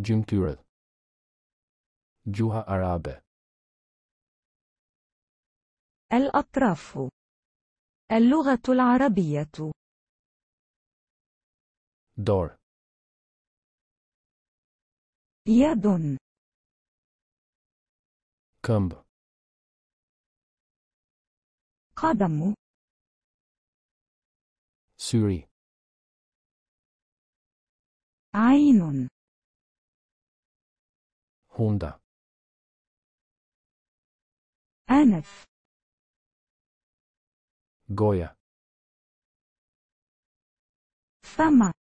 جيم كيرل جوها أرابة الأطراف اللغة العربية دور يد كمب قدم سوري عين هوندا آنف جويا فما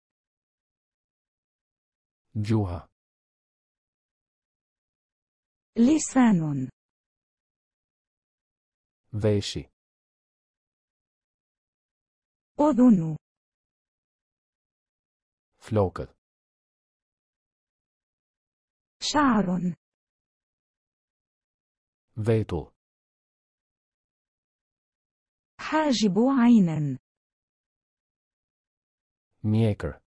جوها لسان فيشي أذن فلوكل شعر فيتو حاجب عين ميكر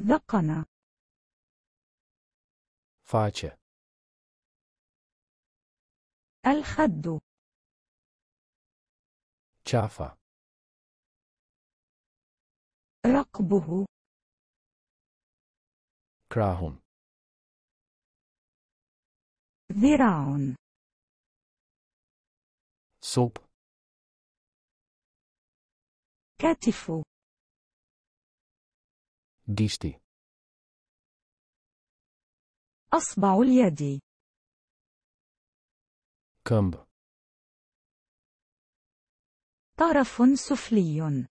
ذقن فاتشة الخد شافا رقبه أكراهم ذراع صوب كتف ديشتي أصبع اليد كمب طرف سفلي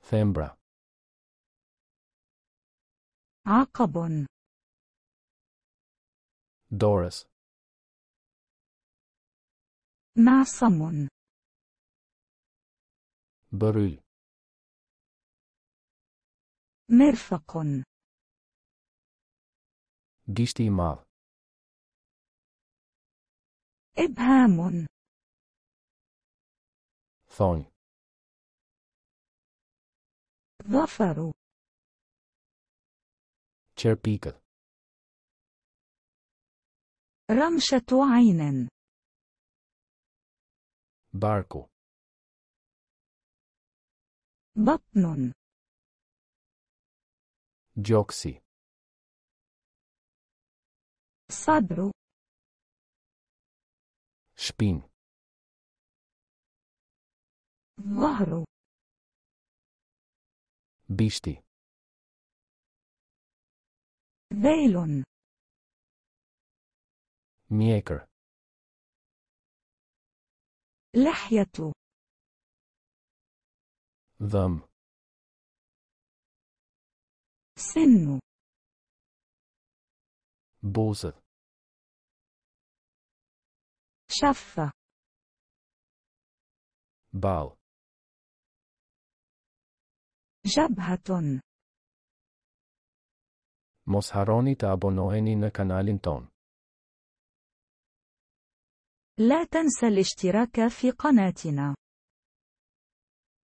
ثمبرا عقب دورس معصم بري مرفق مال إبهام ثون ظفر تشيربيكل رمشة عين باركو بطن جوكسي صدر شبين ظهر بيشتي بال ميكر لحية ذم سن Dose شفة Bau جبهة Mos harroni të abonoheni në kanalin ton. لا تنسى الاشتراك في قناتنا.